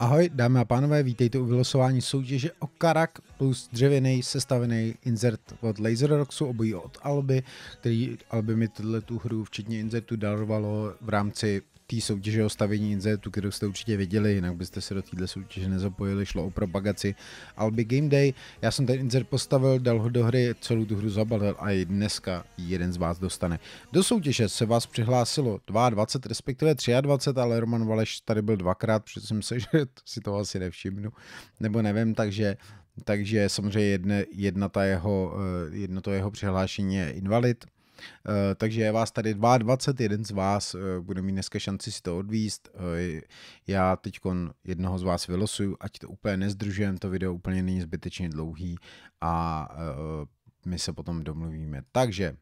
Ahoj, dámy a pánové, vítejte u vylosování soutěže o Karak plus dřevěný sestavený insert od Rocksu, obojí od Alby, který Alby mi tuhle tu hru včetně insertu darovalo v rámci té soutěže o stavění insertu, kterou jste určitě viděli, jinak byste se do téhle soutěže nezapojili, šlo o propagaci Alby Game Day. Já jsem ten insert postavil, dal ho do hry, celou tu hru zabalil a i dneska jeden z vás dostane. Do soutěže se vás přihlásilo 22, respektive 23, ale Roman Valeš tady byl dvakrát, protože jsem se, že si to asi nevšimnu, nebo nevím, takže takže samozřejmě jedne, jedna ta jeho, eh, jedno to jeho přihlášení je invalid. Eh, takže je vás tady 22, jeden z vás eh, bude mít dneska šanci si to odvíst. Já teď jednoho z vás vylosuju, ať to úplně nezdružujem, to video úplně není zbytečně dlouhý a my se potom domluvíme. Takže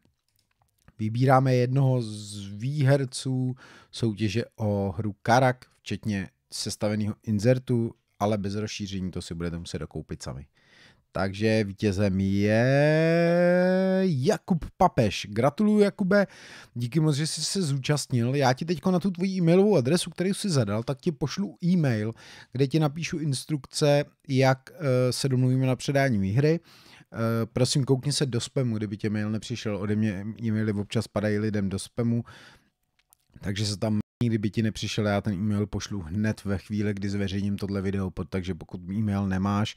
vybíráme jednoho z výherců soutěže o hru Karak, včetně sestaveného inzertu ale bez rozšíření to si budete muset dokoupit sami. Takže vítězem je Jakub Papež. Gratuluju Jakube, díky moc, že jsi se zúčastnil. Já ti teď na tu tvoji e-mailovou adresu, kterou jsi zadal, tak ti pošlu e-mail, kde ti napíšu instrukce, jak eh, se domluvíme na předání výhry. Eh, prosím, koukni se do spamu, kdyby tě mail nepřišel ode mě. E-maily občas padají lidem do spamu, takže se tam špatný, kdyby ti nepřišel, já ten e-mail pošlu hned ve chvíli, kdy zveřejním tohle video, takže pokud e-mail nemáš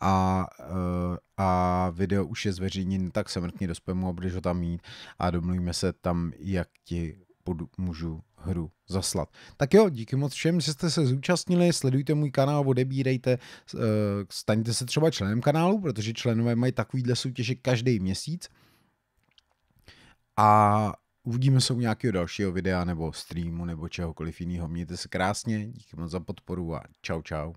a, eh, a video už je zveřejněn, tak se mrkni do spamu a budeš ho tam mít a domluvíme se tam, jak ti budu, můžu hru zaslat. Tak jo, díky moc všem, že jste se zúčastnili, sledujte můj kanál, odebírejte, eh, staňte se třeba členem kanálu, protože členové mají takovýhle soutěže každý měsíc. A Uvidíme se u nějakého dalšího videa nebo streamu nebo čehokoliv jiného. Mějte se krásně, díky moc za podporu a čau čau.